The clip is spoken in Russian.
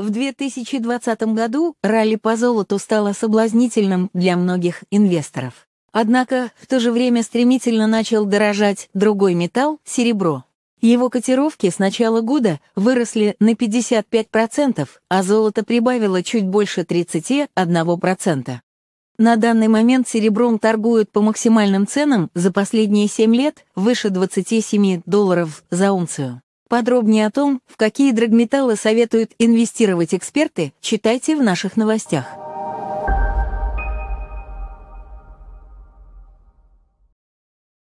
В 2020 году ралли по золоту стало соблазнительным для многих инвесторов. Однако в то же время стремительно начал дорожать другой металл – серебро. Его котировки с начала года выросли на 55%, а золото прибавило чуть больше 31%. На данный момент серебром торгуют по максимальным ценам за последние 7 лет выше 27 долларов за унцию. Подробнее о том, в какие драгметаллы советуют инвестировать эксперты, читайте в наших новостях.